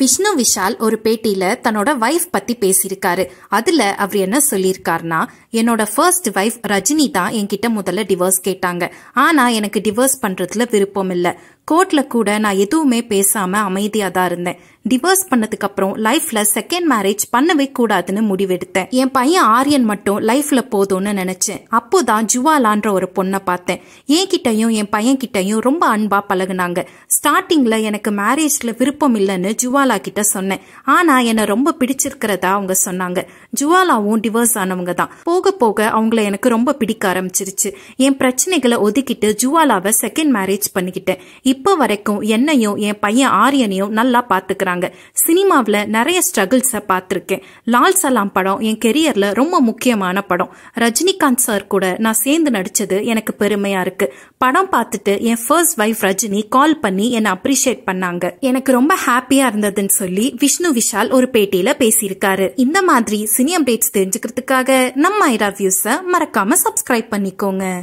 விஷ்ணு விஷால் ஒரு பேட்டியில தன்னோட வைஃப் பத்தி பேசியிருக்காரு அதுல அவர் என்ன சொல்லியிருக்காருனா என்னோட ஃபர்ஸ்ட் வைஃப் ரஜினி தான் என்கிட்ட முதல்ல டிவோர்ஸ் கேட்டாங்க ஆனா எனக்கு டிவோர்ஸ் பண்றதுல விருப்பம் இல்லை கோர்ட்ல கூட நான் எதுவுமே பேசாம அமைதியா தான் இருந்தேன் டிவோர்ஸ் பண்ணதுக்கு அப்புறம் லைஃப்ல செகண்ட் மேரேஜ் பண்ணவே கூடாதுன்னு முடிவெடுத்தேன் என் பையன் ஆரியன் மட்டும் லைஃப்ல போதும்னு நினைச்சேன் அப்போதான் ஜுவாலான்ற ஒரு பொண்ணை பார்த்தேன் என்கிட்டயும் என் பையன் கிட்டையும் ரொம்ப அன்பா பழகுனாங்க ஸ்டார்டிங்ல எனக்கு மேரேஜ்ல விருப்பம் இல்லைன்னு ஜுவாலா கிட்ட சொன்னேன் ஆனா என்னை ரொம்ப பிடிச்சிருக்கிறதா அவங்க சொன்னாங்க ஜுவாலாவும் டிவோர்ஸ் ஆனவங்க தான் போக போக அவங்கள எனக்கு ரொம்ப பிடிக்க ஆரம்பிச்சிருச்சு என் பிரச்சனைகளை ஒதுக்கிட்டு ஜுவாலாவை செகண்ட் மேரேஜ் பண்ணிக்கிட்டேன் இப்போ வரைக்கும் என்னையும் என் பையன் ஆரியனையும் நல்லா பாத்துக்கிறாங்க பண்றாங்க சினிமாவில் நிறைய ஸ்ட்ரகிள்ஸை பார்த்துருக்கேன் லால் சலாம் படம் என் கெரியர்ல ரொம்ப முக்கியமான படம் ரஜினிகாந்த் சார் கூட நான் சேர்ந்து நடிச்சது எனக்கு பெருமையா இருக்கு படம் பார்த்துட்டு என் ஃபர்ஸ்ட் வைஃப் ரஜினி கால் பண்ணி என்னை அப்ரிஷியேட் பண்ணாங்க எனக்கு ரொம்ப ஹாப்பியா இருந்ததுன்னு சொல்லி விஷ்ணு விஷால் ஒரு பேட்டியில பேசியிருக்காரு இந்த மாதிரி சினி அப்டேட்ஸ் தெரிஞ்சுக்கிறதுக்காக நம்ம ஐரா வியூஸை மறக்காம சப்ஸ்கிரைப் பண்ணிக்கோங்க